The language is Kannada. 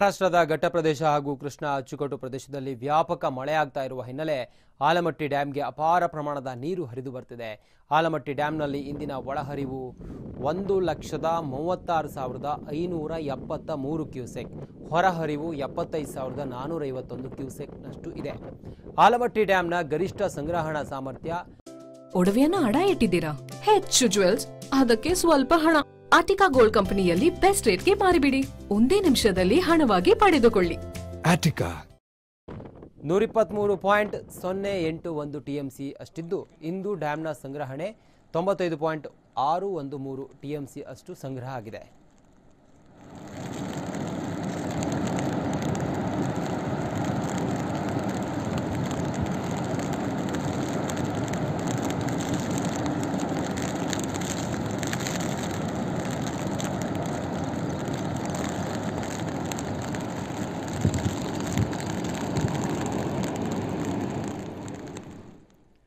ಮಹಾರಾಷ್ಟ್ರದ ಘಟ್ಟ ಪ್ರದೇಶ ಹಾಗೂ ಕೃಷ್ಣ ಅಚ್ಚುಕಟ್ಟು ಪ್ರದೇಶದಲ್ಲಿ ವ್ಯಾಪಕ ಮಳೆಯಾಗ್ತಾ ಇರುವ ಹಿನ್ನೆಲೆ ಆಲಮಟ್ಟಿ ಡ್ಯಾಂಗೆ ಅಪಾರ ಪ್ರಮಾಣದ ನೀರು ಹರಿದು ಬರ್ತಿದೆ ಆಲಮಟ್ಟಿ ಡ್ಯಾಂನಲ್ಲಿ ಇಂದಿನ ಒಳಹರಿವು ಒಂದು ಲಕ್ಷದ ಮೂವತ್ತಾರು ಸಾವಿರದ ಐನೂರ ಎಪ್ಪತ್ತ ಮೂರು ಕ್ಯೂಸೆಕ್ ಹೊರಹರಿವು ಎಪ್ಪತ್ತೈದು ಸಾವಿರದ ಕ್ಯೂಸೆಕ್ ಕ್ಯೂಸೆಕ್ನಷ್ಟು ಇದೆ ಆಲಮಟ್ಟಿ ಡ್ಯಾಂನ ಗರಿಷ್ಠ ಸಂಗ್ರಹಣಾ ಸಾಮರ್ಥ್ಯ ಒಡವೆಯನ್ನು ಅಡ ಇಟ್ಟಿದ್ದೀರಾ ಹೆಚ್ಚು ಜ್ವೆಲ್ಸ್ ಅದಕ್ಕೆ ಸ್ವಲ್ಪ ಹಣ ಆಟಿಕಾ ಗೋಲ್ಡ್ ಕಂಪನಿಯಲ್ಲಿ ಬೆಸ್ಟ್ ರೇಟ್ಗೆ ಮಾರಿಬಿಡಿ ಒಂದೇ ನಿಮಿಷದಲ್ಲಿ ಹಣವಾಗಿ ಪಡೆದುಕೊಳ್ಳಿ ಆಟಿಕಾ ನೂರಿಪ್ಪತ್ಮೂರು ಪಾಯಿಂಟ್ ಸೊನ್ನೆ ಎಂಟು ಒಂದು ಟಿ ಎಂ ಸಿ ಅಷ್ಟಿದ್ದು ಇಂದು ಡ್ಯಾಮ್ನ ಸಂಗ್ರಹಣೆ ತೊಂಬತ್ತೈದು ಪಾಯಿಂಟ್ ಆರು ಒಂದು ಮೂರು ಟಿ ಎಂ ಸಿ ಅಷ್ಟು ಸಂಗ್ರಹ ಆಗಿದೆ